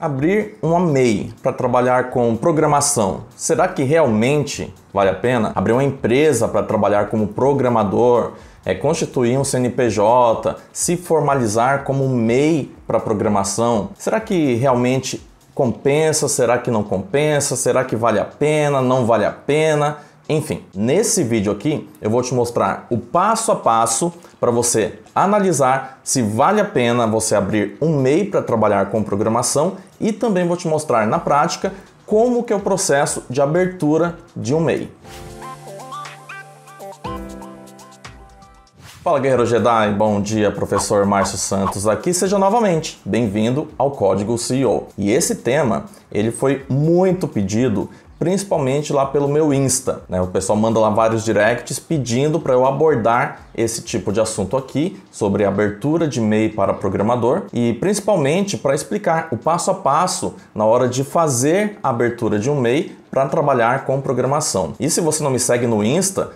Abrir uma MEI para trabalhar com programação. Será que realmente vale a pena? Abrir uma empresa para trabalhar como programador, é, constituir um CNPJ, se formalizar como MEI para programação? Será que realmente compensa? Será que não compensa? Será que vale a pena? Não vale a pena? Enfim, nesse vídeo aqui eu vou te mostrar o passo a passo para você analisar se vale a pena você abrir um MEI para trabalhar com programação e também vou te mostrar na prática como que é o processo de abertura de um MEI. Fala Guerreiro Jedi, bom dia, professor Márcio Santos aqui, seja novamente bem-vindo ao Código CEO. E esse tema, ele foi muito pedido principalmente lá pelo meu Insta. Né? O pessoal manda lá vários directs pedindo para eu abordar esse tipo de assunto aqui sobre abertura de e-mail para programador e principalmente para explicar o passo a passo na hora de fazer a abertura de um e-mail para trabalhar com programação. E se você não me segue no Insta,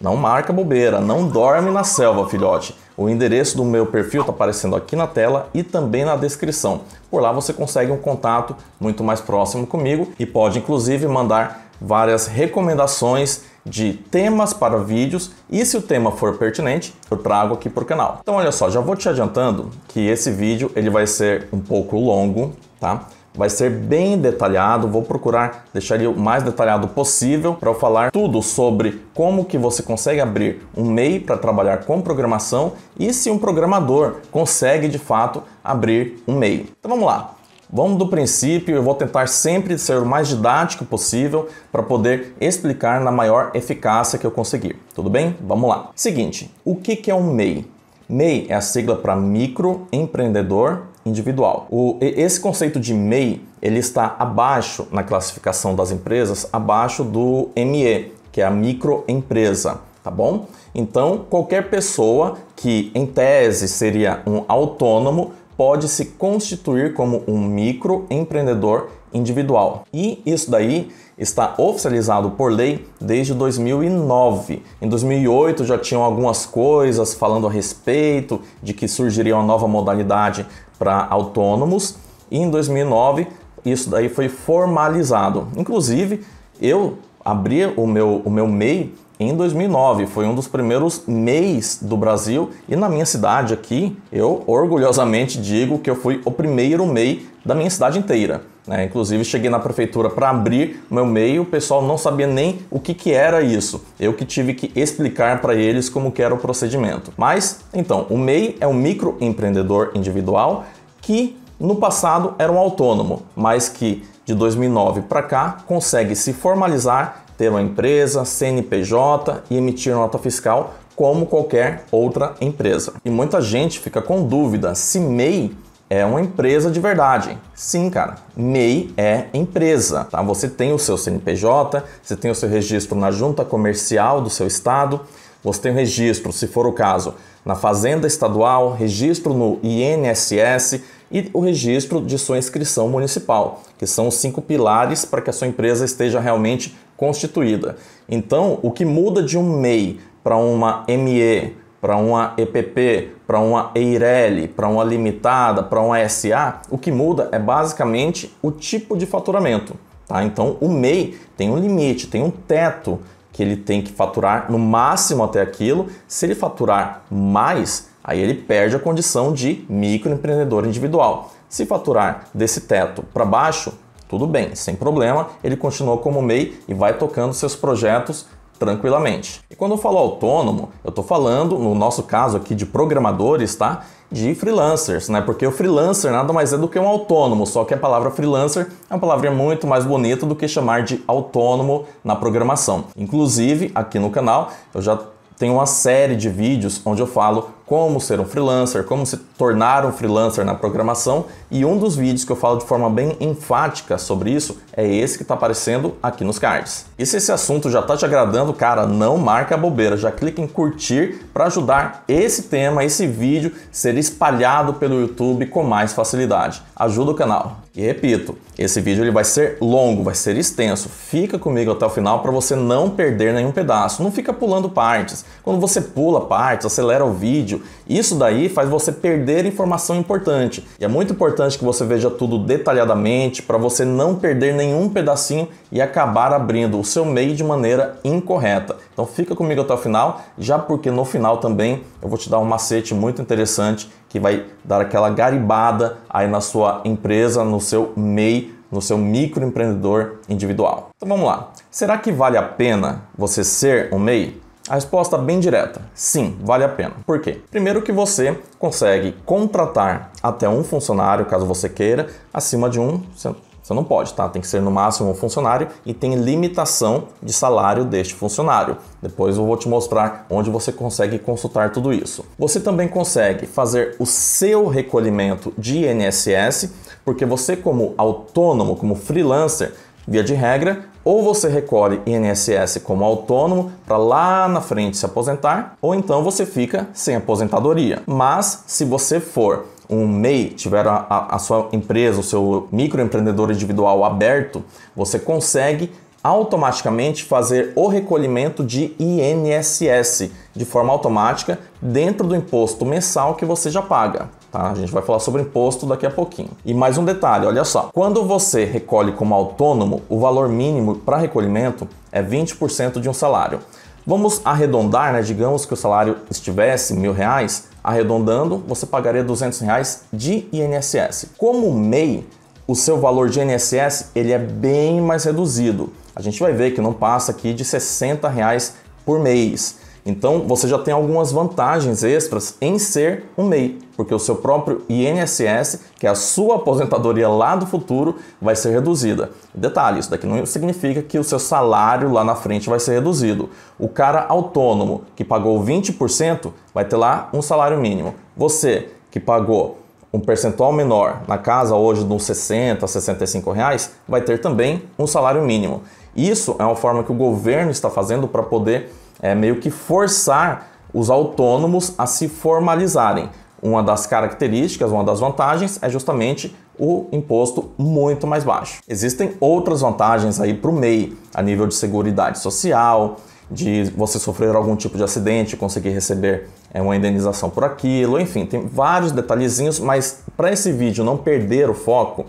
não marca bobeira, não dorme na selva, filhote. O endereço do meu perfil está aparecendo aqui na tela e também na descrição. Por lá você consegue um contato muito mais próximo comigo e pode inclusive mandar várias recomendações de temas para vídeos e se o tema for pertinente, eu trago aqui para o canal. Então olha só, já vou te adiantando que esse vídeo ele vai ser um pouco longo, tá? Vai ser bem detalhado, vou procurar deixar ele o mais detalhado possível para eu falar tudo sobre como que você consegue abrir um MEI para trabalhar com programação e se um programador consegue de fato abrir um MEI. Então vamos lá. Vamos do princípio, eu vou tentar sempre ser o mais didático possível para poder explicar na maior eficácia que eu conseguir. Tudo bem? Vamos lá. Seguinte, o que é um MEI? MEI é a sigla para microempreendedor individual. O, esse conceito de MEI ele está abaixo na classificação das empresas, abaixo do ME, que é a microempresa, tá bom? Então, qualquer pessoa que em tese seria um autônomo pode se constituir como um microempreendedor individual. E isso daí está oficializado por lei desde 2009. Em 2008 já tinham algumas coisas falando a respeito de que surgiria uma nova modalidade para autônomos e em 2009 isso daí foi formalizado. Inclusive, eu abri o meu, o meu MEI em 2009, foi um dos primeiros MEIs do Brasil e na minha cidade aqui, eu orgulhosamente digo que eu fui o primeiro MEI da minha cidade inteira. É, inclusive, cheguei na prefeitura para abrir meu e o pessoal não sabia nem o que, que era isso. Eu que tive que explicar para eles como que era o procedimento. Mas, então, o MEI é um microempreendedor individual que no passado era um autônomo, mas que de 2009 para cá consegue se formalizar, ter uma empresa, CNPJ e emitir nota fiscal como qualquer outra empresa. E muita gente fica com dúvida se MEI é uma empresa de verdade. Sim, cara, MEI é empresa. Tá? Você tem o seu CNPJ, você tem o seu registro na junta comercial do seu estado, você tem o registro, se for o caso, na Fazenda Estadual, registro no INSS e o registro de sua inscrição municipal, que são os cinco pilares para que a sua empresa esteja realmente constituída. Então, o que muda de um MEI para uma ME para uma EPP, para uma EIRELI, para uma limitada, para uma SA, o que muda é basicamente o tipo de faturamento. Tá? Então o MEI tem um limite, tem um teto que ele tem que faturar no máximo até aquilo. Se ele faturar mais, aí ele perde a condição de microempreendedor individual. Se faturar desse teto para baixo, tudo bem, sem problema, ele continua como MEI e vai tocando seus projetos tranquilamente. E quando eu falo autônomo, eu estou falando, no nosso caso aqui, de programadores, tá? De freelancers, né? Porque o freelancer nada mais é do que um autônomo, só que a palavra freelancer é uma palavra muito mais bonita do que chamar de autônomo na programação. Inclusive, aqui no canal, eu já tenho uma série de vídeos onde eu falo como ser um freelancer, como se tornar um freelancer na programação, e um dos vídeos que eu falo de forma bem enfática sobre isso é esse que está aparecendo aqui nos cards. E se esse assunto já está te agradando, cara, não marca a bobeira, já clica em curtir para ajudar esse tema, esse vídeo, ser espalhado pelo YouTube com mais facilidade. Ajuda o canal. E repito, esse vídeo ele vai ser longo, vai ser extenso. Fica comigo até o final para você não perder nenhum pedaço. Não fica pulando partes. Quando você pula partes, acelera o vídeo, vídeo, isso daí faz você perder informação importante. E é muito importante que você veja tudo detalhadamente para você não perder nenhum pedacinho e acabar abrindo o seu meio de maneira incorreta. Então fica comigo até o final, já porque no final também eu vou te dar um macete muito interessante que vai dar aquela garibada aí na sua empresa, no seu MEI, no seu microempreendedor individual. Então vamos lá. Será que vale a pena você ser um MEI? A resposta bem direta: sim, vale a pena. Por quê? Primeiro que você consegue contratar até um funcionário, caso você queira, acima de um, você não pode, tá? Tem que ser no máximo um funcionário e tem limitação de salário deste funcionário. Depois eu vou te mostrar onde você consegue consultar tudo isso. Você também consegue fazer o seu recolhimento de INSS, porque você como autônomo, como freelancer, via de regra, ou você recolhe INSS como autônomo para lá na frente se aposentar, ou então você fica sem aposentadoria. Mas se você for um MEI, tiver a, a, a sua empresa, o seu microempreendedor individual aberto, você consegue automaticamente fazer o recolhimento de INSS de forma automática dentro do imposto mensal que você já paga. Tá? A gente vai falar sobre imposto daqui a pouquinho. E mais um detalhe, olha só. Quando você recolhe como autônomo, o valor mínimo para recolhimento é 20% de um salário. Vamos arredondar, né? digamos que o salário estivesse mil reais, arredondando, você pagaria 200 reais de INSS. Como MEI, o seu valor de INSS ele é bem mais reduzido a gente vai ver que não passa aqui de 60 reais por mês. Então você já tem algumas vantagens extras em ser um MEI, porque o seu próprio INSS, que é a sua aposentadoria lá do futuro, vai ser reduzida. Detalhe, isso daqui não significa que o seu salário lá na frente vai ser reduzido. O cara autônomo que pagou 20% vai ter lá um salário mínimo. Você que pagou um percentual menor, na casa hoje de uns 60 a 65 reais, vai ter também um salário mínimo. Isso é uma forma que o governo está fazendo para poder é, meio que forçar os autônomos a se formalizarem. Uma das características, uma das vantagens é justamente o imposto muito mais baixo. Existem outras vantagens aí para o MEI, a nível de segurança social, de você sofrer algum tipo de acidente, conseguir receber é, uma indenização por aquilo, enfim, tem vários detalhezinhos, mas para esse vídeo não perder o foco,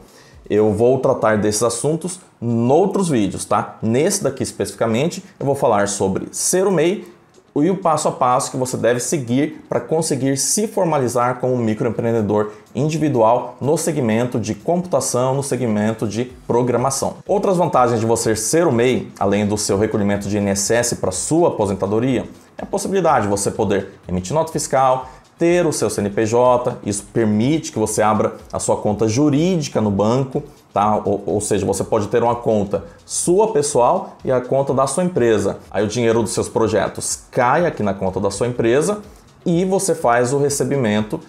eu vou tratar desses assuntos noutros vídeos, tá? Nesse daqui especificamente, eu vou falar sobre ser o MEI e o passo a passo que você deve seguir para conseguir se formalizar como microempreendedor individual no segmento de computação, no segmento de programação. Outras vantagens de você ser o MEI, além do seu recolhimento de INSS para sua aposentadoria, é a possibilidade de você poder emitir nota fiscal, ter o seu CNPJ, isso permite que você abra a sua conta jurídica no banco tá? Ou, ou, seja, você pode ter uma conta sua pessoal e a conta da sua empresa. Aí o dinheiro dos seus projetos cai aqui na conta da sua empresa e você faz o recebimento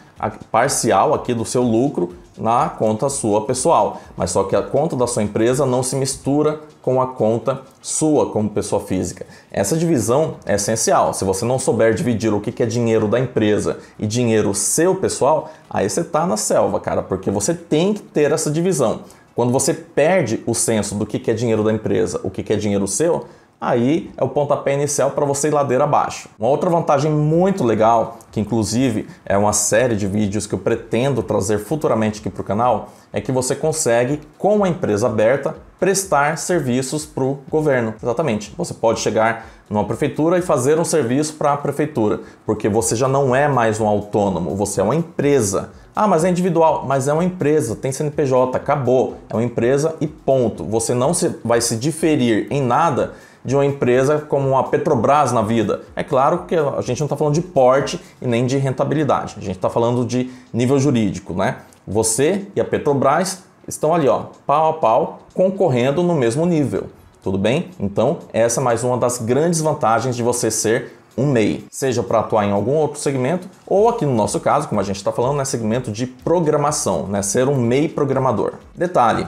parcial aqui do seu lucro na conta sua pessoal. Mas só que a conta da sua empresa não se mistura com a conta sua como pessoa física. Essa divisão é essencial. Se você não souber dividir o que é dinheiro da empresa e dinheiro seu pessoal, aí você está na selva, cara, porque você tem que ter essa divisão. Quando você perde o senso do que é dinheiro da empresa, o que é dinheiro seu, aí é o pontapé inicial para você ir ladeira abaixo. Uma outra vantagem muito legal, que inclusive é uma série de vídeos que eu pretendo trazer futuramente aqui para o canal, é que você consegue, com a empresa aberta, prestar serviços para o governo. Exatamente. Você pode chegar numa prefeitura e fazer um serviço para a prefeitura, porque você já não é mais um autônomo, você é uma empresa. Ah, mas é individual, mas é uma empresa, tem CNPJ, acabou. É uma empresa e ponto. Você não se, vai se diferir em nada de uma empresa como a Petrobras na vida. É claro que a gente não está falando de porte e nem de rentabilidade. A gente está falando de nível jurídico, né? Você e a Petrobras estão ali, ó, pau a pau, concorrendo no mesmo nível. Tudo bem? Então, essa é mais uma das grandes vantagens de você ser um MEI, seja para atuar em algum outro segmento, ou aqui no nosso caso, como a gente está falando, é né, segmento de programação, né, ser um MEI programador. Detalhe,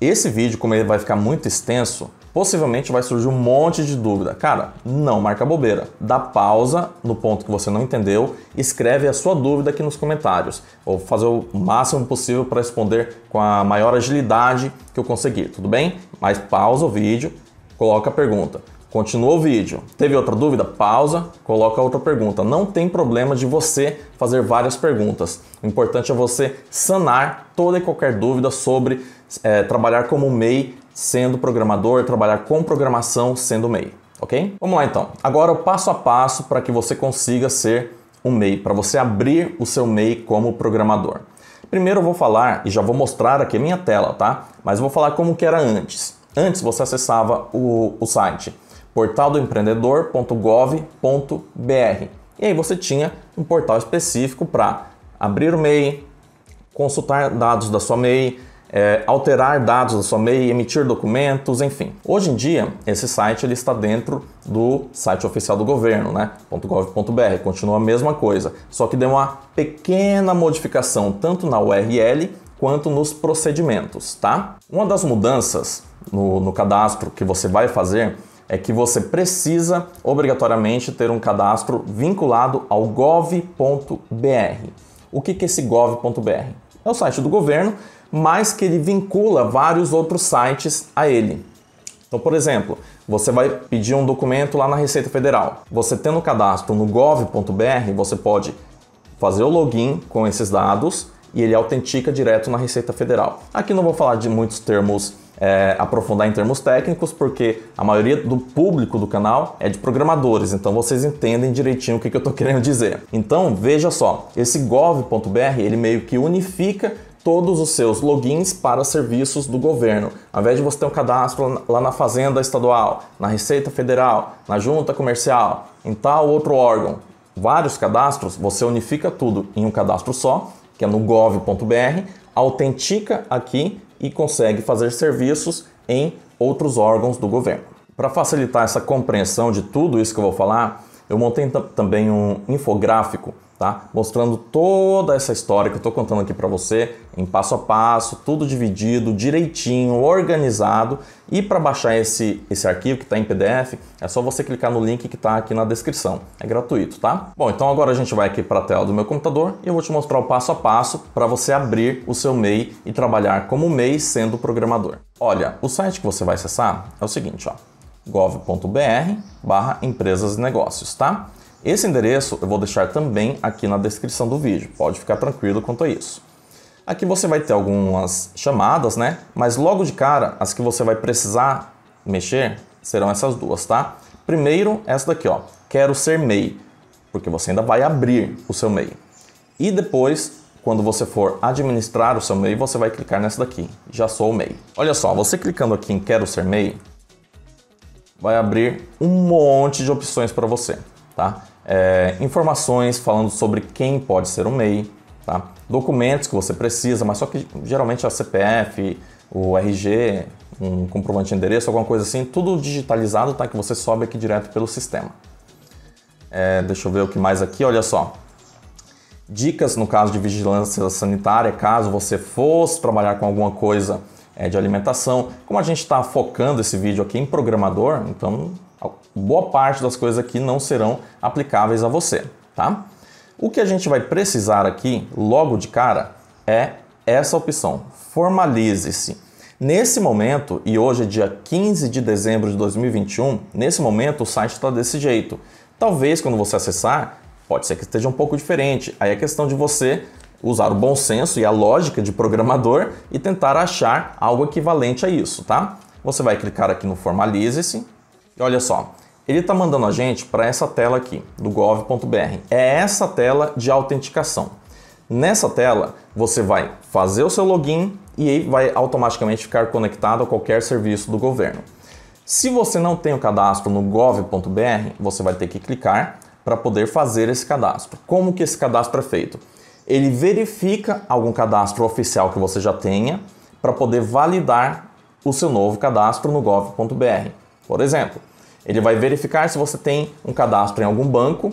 esse vídeo, como ele vai ficar muito extenso, possivelmente vai surgir um monte de dúvida. Cara, não marca bobeira. Dá pausa no ponto que você não entendeu, escreve a sua dúvida aqui nos comentários. Vou fazer o máximo possível para responder com a maior agilidade que eu conseguir, tudo bem? Mas pausa o vídeo, coloca a pergunta. Continua o vídeo. Teve outra dúvida? Pausa, coloca outra pergunta. Não tem problema de você fazer várias perguntas. O importante é você sanar toda e qualquer dúvida sobre é, trabalhar como MEI sendo programador, trabalhar com programação sendo MEI, ok? Vamos lá então. Agora o passo a passo para que você consiga ser um MEI, para você abrir o seu MEI como programador. Primeiro eu vou falar, e já vou mostrar aqui a minha tela, tá? Mas eu vou falar como que era antes. Antes você acessava o, o site portaldoempreendedor.gov.br. E aí você tinha um portal específico para abrir o MEI, consultar dados da sua MEI, é, alterar dados da sua MEI, emitir documentos, enfim. Hoje em dia, esse site ele está dentro do site oficial do governo, né? .gov.br, continua a mesma coisa, só que deu uma pequena modificação tanto na URL quanto nos procedimentos, tá? Uma das mudanças no, no cadastro que você vai fazer é que você precisa obrigatoriamente ter um cadastro vinculado ao gov.br. O que é esse gov.br? É o site do governo, mas que ele vincula vários outros sites a ele. Então, por exemplo, você vai pedir um documento lá na Receita Federal. Você tendo o cadastro no gov.br, você pode fazer o login com esses dados e ele autentica direto na Receita Federal. Aqui não vou falar de muitos termos é, aprofundar em termos técnicos, porque a maioria do público do canal é de programadores, então vocês entendem direitinho o que, que eu estou querendo dizer. Então veja só, esse gov.br ele meio que unifica todos os seus logins para serviços do governo. Ao invés de você ter um cadastro lá na Fazenda Estadual, na Receita Federal, na Junta Comercial, em tal outro órgão, vários cadastros, você unifica tudo em um cadastro só que é no gov.br, autentica aqui e consegue fazer serviços em outros órgãos do governo. Para facilitar essa compreensão de tudo isso que eu vou falar, eu montei também um infográfico tá? Mostrando toda essa história que eu estou contando aqui para você em passo a passo, tudo dividido, direitinho, organizado. E para baixar esse, esse arquivo que está em PDF, é só você clicar no link que está aqui na descrição. É gratuito, tá? Bom, então agora a gente vai aqui para a tela do meu computador e eu vou te mostrar o passo a passo para você abrir o seu MEI e trabalhar como MEI sendo programador. Olha, o site que você vai acessar é o seguinte, ó, gov.br barra empresas e negócios, tá? Esse endereço eu vou deixar também aqui na descrição do vídeo, pode ficar tranquilo quanto a isso. Aqui você vai ter algumas chamadas, né? Mas logo de cara, as que você vai precisar mexer serão essas duas, tá? Primeiro, essa daqui, ó. Quero ser MEI, porque você ainda vai abrir o seu MEI. E depois, quando você for administrar o seu MEI, você vai clicar nessa daqui. Já sou MEI. Olha só, você clicando aqui em Quero ser MEI, vai abrir um monte de opções para você, tá? é, informações falando sobre quem pode ser um MEI, tá? documentos que você precisa, mas só que geralmente a CPF, o RG, um comprovante de endereço, alguma coisa assim, tudo digitalizado, tá? Que você sobe aqui direto pelo sistema. É, deixa eu ver o que mais aqui, olha só. Dicas no caso de vigilância sanitária, caso você fosse trabalhar com alguma coisa é, de alimentação. Como a gente está focando esse vídeo aqui em programador, então boa parte das coisas aqui não serão aplicáveis a você, tá? O que a gente vai precisar aqui, logo de cara, é essa opção, formalize-se. Nesse momento, e hoje é dia 15 de dezembro de 2021, nesse momento o site está desse jeito. Talvez quando você acessar, pode ser que esteja um pouco diferente. Aí é questão de você usar o bom senso e a lógica de programador e tentar achar algo equivalente a isso, tá? Você vai clicar aqui no Formalize-se, e olha só, ele está mandando a gente para essa tela aqui, do gov.br. É essa tela de autenticação. Nessa tela, você vai fazer o seu login e vai automaticamente ficar conectado a qualquer serviço do governo. Se você não tem o cadastro no gov.br, você vai ter que clicar para poder fazer esse cadastro. Como que esse cadastro é feito? Ele verifica algum cadastro oficial que você já tenha para poder validar o seu novo cadastro no gov.br. Por exemplo, ele vai verificar se você tem um cadastro em algum banco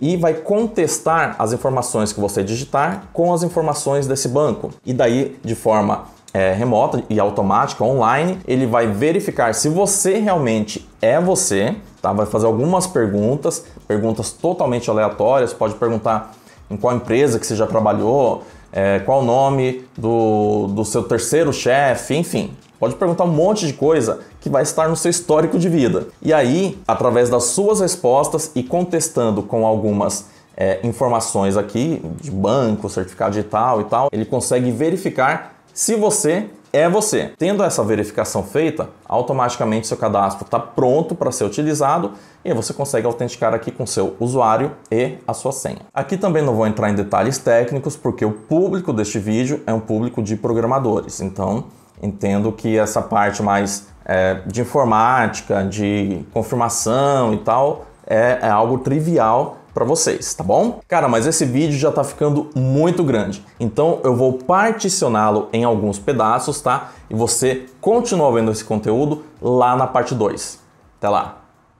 e vai contestar as informações que você digitar com as informações desse banco. E daí, de forma é, remota e automática, online, ele vai verificar se você realmente é você, tá? Vai fazer algumas perguntas, perguntas totalmente aleatórias, pode perguntar em qual empresa que você já trabalhou, é, qual o nome do, do seu terceiro chefe, enfim. Pode perguntar um monte de coisa que vai estar no seu histórico de vida. E aí, através das suas respostas e contestando com algumas é, informações aqui, de banco, certificado digital e tal, ele consegue verificar se você é você. Tendo essa verificação feita, automaticamente seu cadastro está pronto para ser utilizado e você consegue autenticar aqui com seu usuário e a sua senha. Aqui também não vou entrar em detalhes técnicos, porque o público deste vídeo é um público de programadores, então entendo que essa parte mais é, de informática, de confirmação e tal, é, é algo trivial para vocês, tá bom? Cara, mas esse vídeo já tá ficando muito grande, então eu vou particioná-lo em alguns pedaços, tá? E você continua vendo esse conteúdo lá na parte 2. Até lá!